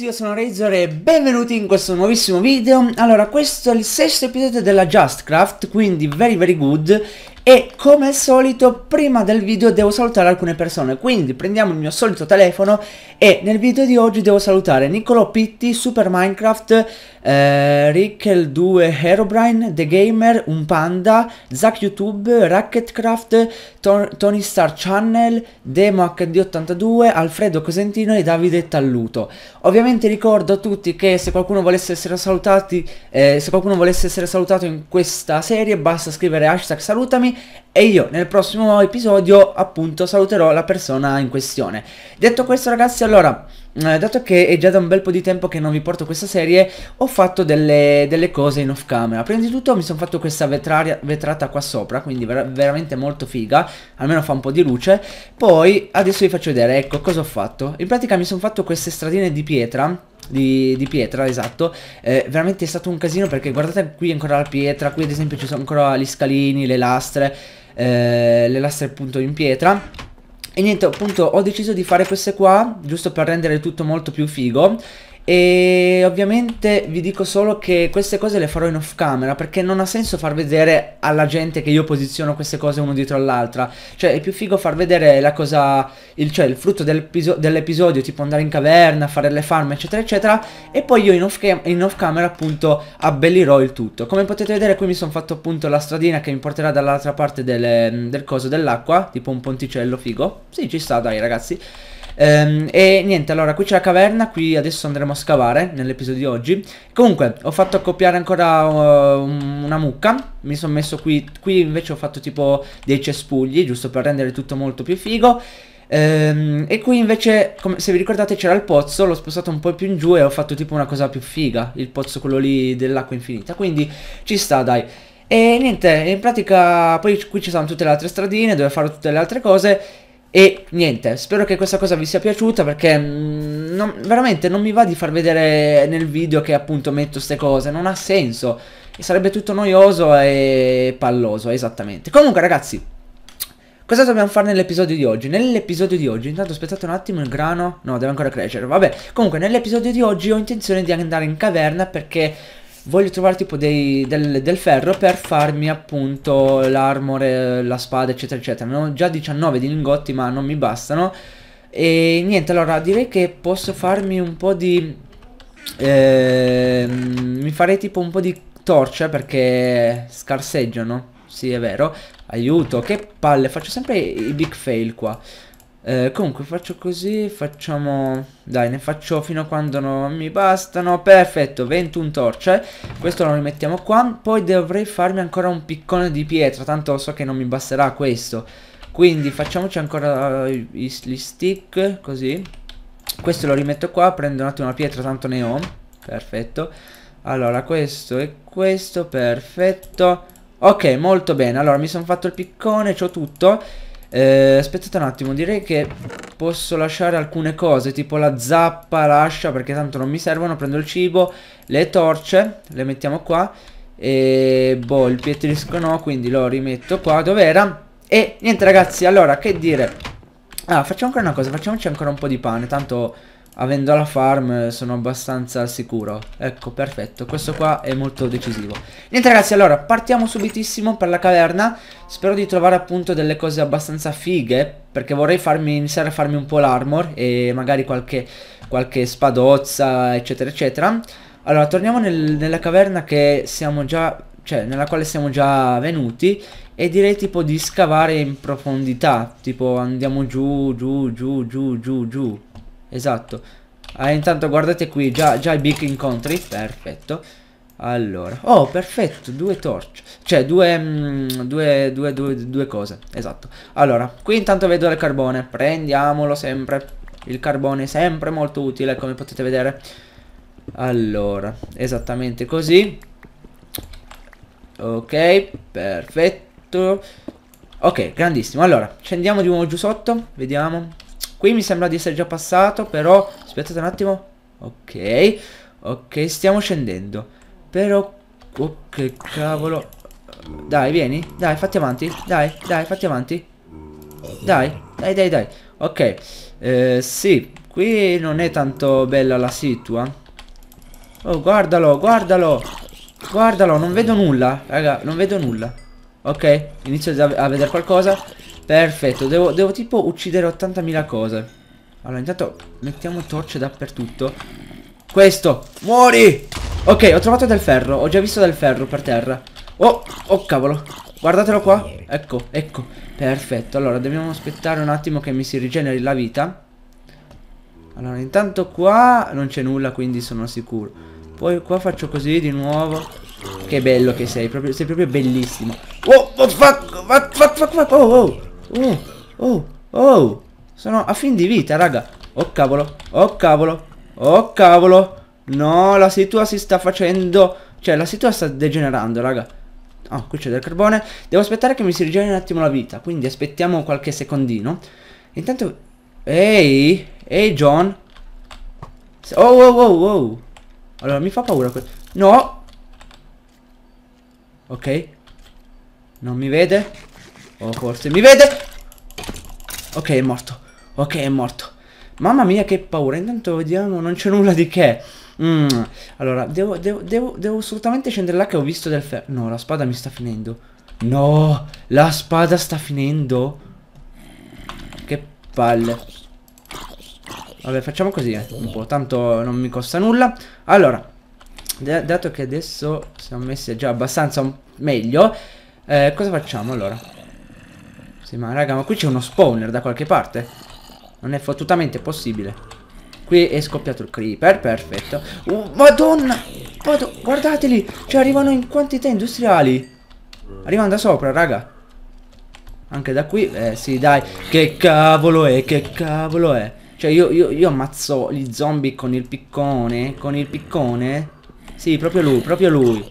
ragazzi io sono Razor e benvenuti in questo nuovissimo video Allora questo è il sesto episodio della Justcraft, quindi very very good e come al solito prima del video devo salutare alcune persone quindi prendiamo il mio solito telefono e nel video di oggi devo salutare Niccolo Pitti, Super Minecraft, eh, Rickel2, Herobrine, The Gamer, Un Panda, Zack YouTube, Racketcraft, Ton Tony Star Channel, Demo HD82, Alfredo Cosentino e Davide Talluto ovviamente ricordo a tutti che se qualcuno volesse essere salutati eh, se qualcuno volesse essere salutato in questa serie basta scrivere hashtag salutami e io nel prossimo episodio appunto saluterò la persona in questione. Detto questo ragazzi allora... Eh, dato che è già da un bel po' di tempo che non vi porto questa serie, ho fatto delle, delle cose in off camera. Prima di tutto mi sono fatto questa vetraria, vetrata qua sopra, quindi ver veramente molto figa, almeno fa un po' di luce. Poi adesso vi faccio vedere, ecco cosa ho fatto. In pratica mi sono fatto queste stradine di pietra di, di, pietra, esatto. Eh, veramente è stato un casino perché guardate qui ancora la pietra, qui ad esempio ci sono ancora gli scalini, le lastre, eh, le lastre appunto in pietra. E niente, appunto ho deciso di fare queste qua, giusto per rendere tutto molto più figo e ovviamente vi dico solo che queste cose le farò in off camera perché non ha senso far vedere alla gente che io posiziono queste cose uno dietro all'altra. Cioè è più figo far vedere la cosa, il, cioè il frutto dell'episodio, tipo andare in caverna, fare le farme eccetera eccetera. E poi io in off, in off camera appunto abbellirò il tutto. Come potete vedere qui mi sono fatto appunto la stradina che mi porterà dall'altra parte delle, del coso dell'acqua, tipo un ponticello figo. Sì ci sta dai ragazzi. Ehm, e niente, allora qui c'è la caverna, qui adesso andremo a scavare nell'episodio di oggi. Comunque, ho fatto accoppiare ancora uh, una mucca, mi sono messo qui, qui invece ho fatto tipo dei cespugli, giusto per rendere tutto molto più figo. Ehm, e qui invece, come, se vi ricordate c'era il pozzo, l'ho spostato un po' più in giù e ho fatto tipo una cosa più figa, il pozzo quello lì dell'acqua infinita, quindi ci sta dai. E niente, in pratica poi qui ci sono tutte le altre stradine dove fare tutte le altre cose e niente, spero che questa cosa vi sia piaciuta perché mh, mm, non, veramente non mi va di far vedere nel video che appunto metto queste cose, non ha senso. E sarebbe tutto noioso e palloso, esattamente. Comunque ragazzi, Cosa dobbiamo fare nell'episodio di oggi? Nell'episodio di oggi, intanto aspettate un attimo il grano, no deve ancora crescere, vabbè Comunque nell'episodio di oggi ho intenzione di andare in caverna perché Voglio trovare tipo dei, del, del, ferro per farmi appunto l'armore, la spada eccetera eccetera Ne ho già 19 di lingotti ma non mi bastano E niente allora direi che posso farmi un po' di... Eh, mi farei tipo un po' di torce perché scarseggiano Sì è vero Aiuto che palle faccio sempre i big fail qua eh, comunque faccio così, facciamo... Dai, ne faccio fino a quando non mi bastano. Perfetto, 21 torce. Questo lo rimettiamo qua. Poi dovrei farmi ancora un piccone di pietra, tanto so che non mi basterà questo. Quindi facciamoci ancora eh, gli stick, così. Questo lo rimetto qua, prendo un attimo una pietra, tanto ne ho. Perfetto. Allora, questo e questo, perfetto. Ok, molto bene. Allora, mi sono fatto il piccone, c'ho tutto. Eh, aspettate un attimo, direi che posso lasciare alcune cose, tipo la zappa lascia perché tanto non mi servono, prendo il cibo, le torce, le mettiamo qua e boh, il pietrisco no, quindi lo rimetto qua, dov'era? E niente ragazzi, allora che dire? Ah, facciamo ancora una cosa, facciamoci ancora un po' di pane, tanto avendo la farm eh, sono abbastanza sicuro Ecco perfetto questo qua è molto decisivo Niente ragazzi allora partiamo subitissimo per la caverna Spero di trovare appunto delle cose abbastanza fighe Perché vorrei farmi, iniziare a farmi un po' l'armor E magari qualche, qualche spadozza eccetera eccetera Allora torniamo nel, nella caverna che siamo già Cioè nella quale siamo già venuti E direi tipo di scavare in profondità Tipo andiamo giù giù giù giù giù giù Esatto. Ah, intanto guardate qui, già, già i big incontri. Perfetto. Allora, oh perfetto, due torce, cioè due, mh, mm, due, due, due, due cose, esatto. Allora, qui intanto vedo il carbone, prendiamolo sempre, il carbone è sempre molto utile come potete vedere. Allora, esattamente così. Ok, perfetto. Ok, grandissimo. Allora, scendiamo di nuovo giù sotto, vediamo. Qui mi sembra di essere già passato, però... Aspettate un attimo. Ok. Ok, stiamo scendendo. Però... Oh, che cavolo. Dai, vieni. Dai, fatti avanti. Dai, dai, fatti avanti. Dai, dai, dai, dai. Ok. Eh, sì. Qui non è tanto bella la situa. Oh, guardalo, guardalo. Guardalo, non vedo nulla. Raga, non vedo nulla. Ok, inizio a vedere qualcosa. Perfetto, devo, devo tipo uccidere 80.000 cose. Allora, intanto mettiamo torce dappertutto. Questo, muori! Ok, ho trovato del ferro, ho già visto del ferro per terra. Oh, oh cavolo, guardatelo qua. Ecco, ecco, perfetto. Allora, dobbiamo aspettare un attimo che mi si rigeneri la vita. Allora, intanto qua non c'è nulla, quindi sono sicuro. Poi qua faccio così di nuovo. Che bello che sei, proprio, sei proprio bellissimo. Oh, oh, fuck, fuck, fuck, fuck, fuck, oh, oh. Oh, oh, oh. Sono a fin di vita, raga. Oh cavolo, oh cavolo, oh cavolo. No, la situazione si sta facendo... Cioè, la situazione sta degenerando, raga. Ah, oh, qui c'è del carbone. Devo aspettare che mi si rigeneri un attimo la vita. Quindi aspettiamo qualche secondino. Intanto... Ehi, ehi John. Oh, oh, oh, oh. Allora, mi fa paura questo. No. Ok. Non mi vede. Oh, forse mi vede. Ok, è morto. Ok, è morto. Mamma mia, che paura. Intanto vediamo, non c'è nulla di che. Mm. Allora, devo, devo, devo, devo assolutamente scendere là che ho visto del ferro. No, la spada mi sta finendo. No, la spada sta finendo. Che palle. Vabbè, facciamo così, eh, un po', tanto non mi costa nulla. Allora, dato che adesso siamo messi già abbastanza meglio, eh, cosa facciamo allora? Sì, ma raga, ma qui c'è uno spawner da qualche parte. Non è fottutamente possibile. Qui è scoppiato il creeper, perfetto. Oh, madonna! Madonna, guardateli! Cioè, arrivano in quantità industriali. Arrivano da sopra, raga. Anche da qui, eh sì dai, che cavolo è, che cavolo è. Cioè io, io, io ammazzo gli zombie con il piccone, con il piccone. Sì, proprio lui, proprio lui.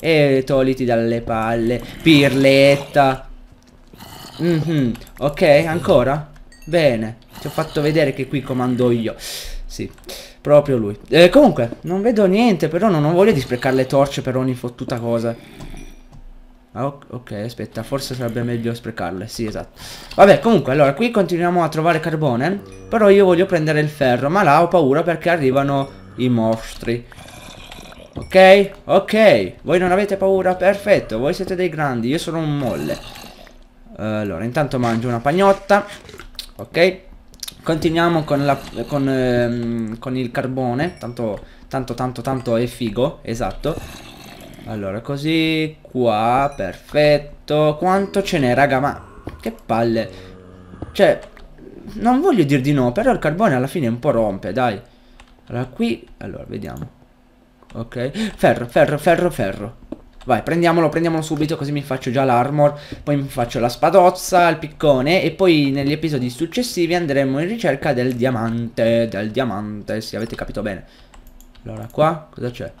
E toliti dalle palle, pirletta. Mm -hmm. Ok, ancora? Bene, ti ho fatto vedere che qui comando io. Sì, proprio lui. Eh, comunque, non vedo niente, però non, ho voglia di sprecare le torce per ogni fottuta cosa. Ah, ok, aspetta, forse sarebbe meglio sprecarle, sì esatto Vabbè, comunque, allora, qui continuiamo a trovare carbone Però io voglio prendere il ferro, ma là ho paura perché arrivano i mostri Ok, ok, voi non avete paura, perfetto, voi siete dei grandi, io sono un molle allora, intanto mangio una pagnotta. Ok. Continuiamo con, la, con, ehm, con il carbone. Tanto, tanto, tanto, tanto è figo. Esatto. Allora, così. Qua, perfetto. Quanto ce n'è, raga? Ma che palle. Cioè, non voglio dir di no, però il carbone alla fine un po' rompe, dai. Allora, qui... Allora, vediamo. Ok. Ferro, ferro, ferro, ferro. Vai, prendiamolo, prendiamolo subito così mi faccio già l'armor, poi mi faccio la spadozza, il piccone e poi negli episodi successivi andremo in ricerca del diamante, del diamante, se avete capito bene. Allora qua cosa c'è?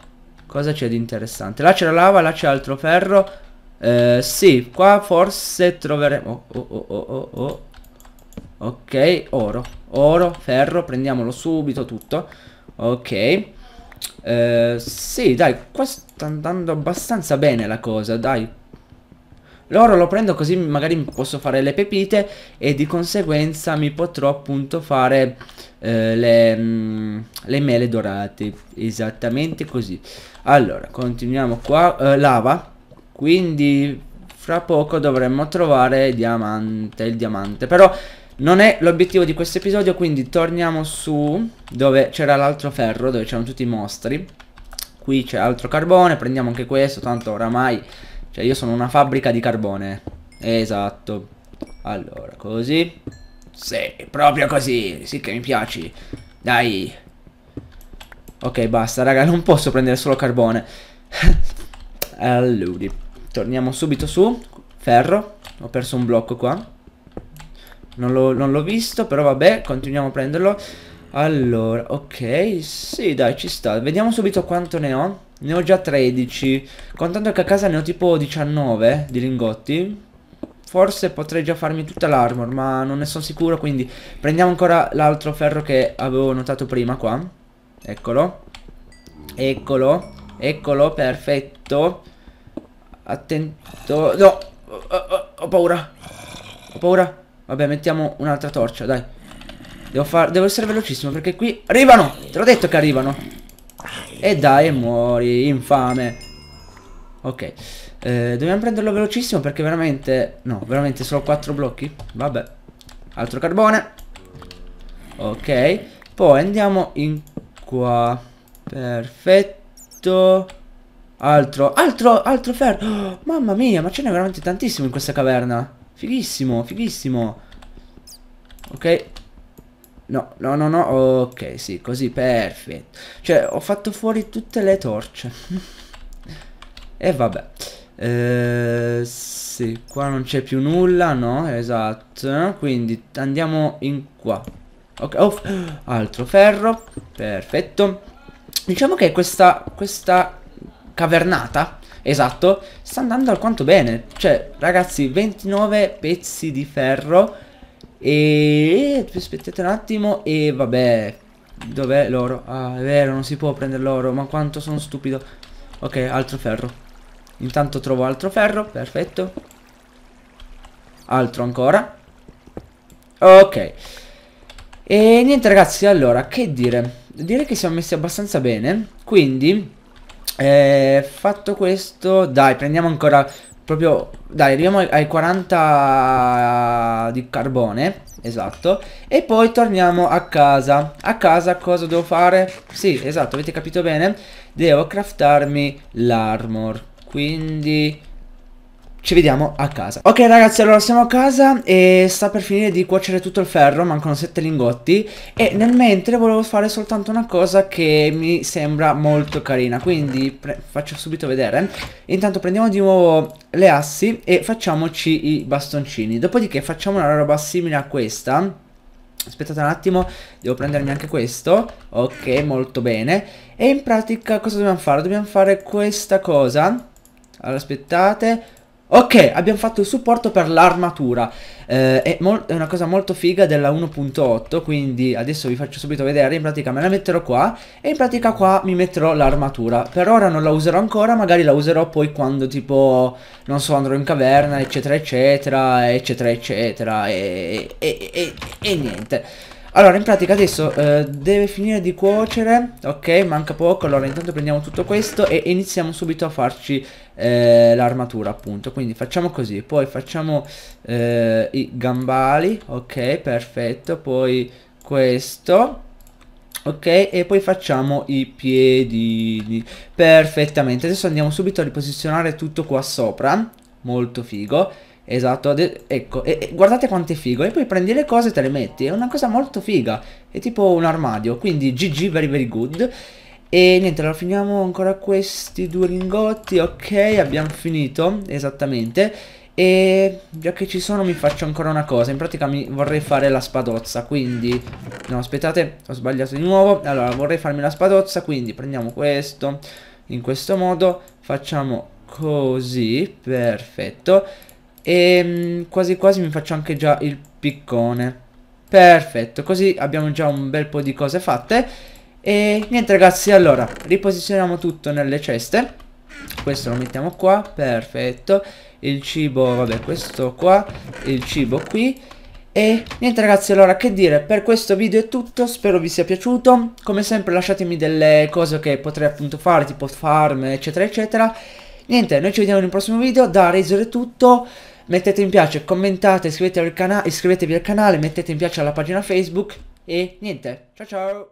Cosa c'è di interessante? Là c'è la lava, là c'è altro ferro. Eh, sì, qua forse troveremo... Oh, oh, oh, oh, oh. oh. Ok, oro, oro, ferro, prendiamolo subito tutto. Ok. Eh, sì, dai, qua sta andando abbastanza bene la cosa, dai. L'oro lo prendo così magari posso fare le pepite e di conseguenza mi potrò appunto fare eh, le, mh, mm, le, mele dorate. Esattamente così. Allora, continuiamo qua. Eh, lava. Quindi fra poco dovremmo trovare diamante, il diamante. Però non è l'obiettivo di questo episodio, quindi torniamo su dove c'era l'altro ferro, dove c'erano tutti i mostri. Qui c'è altro carbone, prendiamo anche questo, tanto oramai... Cioè io sono una fabbrica di carbone. Esatto. Allora, così. Sì, proprio così. Sì che mi piaci. Dai. Ok, basta, raga, non posso prendere solo carbone. allora, torniamo subito su. Ferro. Ho perso un blocco qua. Non l'ho visto, però vabbè, continuiamo a prenderlo. Allora, ok, sì dai ci sta Vediamo subito quanto ne ho Ne ho già 13 Contando che a casa ne ho tipo 19 di lingotti Forse potrei già farmi tutta l'armor Ma non ne sono sicuro quindi Prendiamo ancora l'altro ferro che avevo notato prima qua Eccolo Eccolo Eccolo, perfetto Attento No Ho paura Ho paura Vabbè, mettiamo un'altra torcia, dai. Devo, far... Devo essere velocissimo perché qui... Arrivano! Te l'ho detto che arrivano. E dai, muori, infame. Ok. Eh, dobbiamo prenderlo velocissimo perché veramente... No, veramente solo quattro blocchi? Vabbè. Altro carbone. Ok. Poi andiamo in qua. Perfetto. Altro, altro, altro ferro. Oh, mamma mia, ma ce n'è veramente tantissimo in questa caverna. Fighissimo, fighissimo. Ok. No, no, no, no. Ok, sì, così, perfetto. Cioè, ho fatto fuori tutte le torce. e vabbè. Eh, sì, qua non c'è più nulla, no? Esatto. Quindi andiamo in qua. Ok, oh, altro ferro. Perfetto. Diciamo che questa, questa cavernata Esatto, sta andando alquanto bene. Cioè, ragazzi, 29 pezzi di ferro. E... Aspettate un attimo. E vabbè... Dov'è l'oro? Ah, è vero, non si può prendere l'oro. Ma quanto sono stupido. Ok, altro ferro. Intanto trovo altro ferro. Perfetto. Altro ancora. Ok. E niente ragazzi, allora, che dire? Direi che siamo messi abbastanza bene. Quindi eh, fatto questo, dai, prendiamo ancora proprio, dai, arriviamo ai, 40 di carbone, esatto, e poi torniamo a casa. A casa cosa devo fare? Sì, esatto, avete capito bene? Devo craftarmi l'armor, quindi ci vediamo a casa Ok ragazzi allora siamo a casa e sta per finire di cuocere tutto il ferro Mancano 7 lingotti E nel mentre volevo fare soltanto una cosa che mi sembra molto carina Quindi faccio subito vedere Intanto prendiamo di nuovo le assi e facciamoci i bastoncini Dopodiché facciamo una roba simile a questa Aspettate un attimo, devo prendermi anche questo Ok, molto bene E in pratica cosa dobbiamo fare? Dobbiamo fare questa cosa Allora aspettate Ok, abbiamo fatto il supporto per l'armatura eh, è, è, una cosa molto figa della 1.8 Quindi adesso vi faccio subito vedere In pratica me la metterò qua E in pratica qua mi metterò l'armatura Per ora non la userò ancora Magari la userò poi quando tipo Non so andrò in caverna eccetera eccetera Eccetera eccetera E, e, e, e niente allora, in pratica adesso eh, deve finire di cuocere, ok, manca poco, allora intanto prendiamo tutto questo e iniziamo subito a farci eh, l'armatura appunto quindi facciamo così poi facciamo eh, i gambali ok perfetto poi questo Ok, e poi facciamo i piedini Perfettamente, adesso andiamo subito a riposizionare tutto qua sopra Molto figo Esatto, ecco, e, e, guardate quanto è figo E poi prendi le cose e te le metti È una cosa molto figa È tipo un armadio, quindi GG very very good e niente, allora finiamo ancora questi due lingotti, ok, abbiamo finito, esattamente. E già che ci sono mi faccio ancora una cosa, in pratica mi vorrei fare la spadozza, quindi... No, aspettate, ho sbagliato di nuovo. Allora, vorrei farmi la spadozza, quindi prendiamo questo, in questo modo, facciamo così, perfetto. E ehm, quasi quasi mi faccio anche già il piccone. Perfetto, così abbiamo già un bel po' di cose fatte. E niente ragazzi, allora, riposizioniamo tutto nelle ceste. Questo lo mettiamo qua, perfetto. Il cibo, vabbè, questo qua, il cibo qui. E niente ragazzi, allora che dire, per questo video è tutto, spero vi sia piaciuto, come sempre lasciatemi delle cose che potrei appunto fare, tipo farm, eccetera, eccetera. Niente, noi ci vediamo nel prossimo video, da Razor è tutto, mettete mi piace, commentate, iscrivetevi al, iscrivetevi al canale, mettete mi piace alla pagina Facebook e niente, ciao ciao!